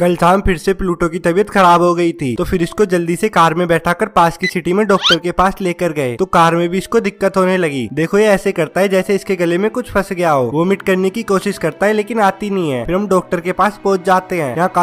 कल शाम फिर से प्लूटो की तबीयत खराब हो गई थी तो फिर इसको जल्दी से कार में बैठाकर पास की सिटी में डॉक्टर के पास लेकर गए तो कार में भी इसको दिक्कत होने लगी देखो ये ऐसे करता है जैसे इसके गले में कुछ फंस गया हो वोमिट करने की कोशिश करता है लेकिन आती नहीं है फिर हम डॉक्टर के पास पहुंच जाते हैं यहाँ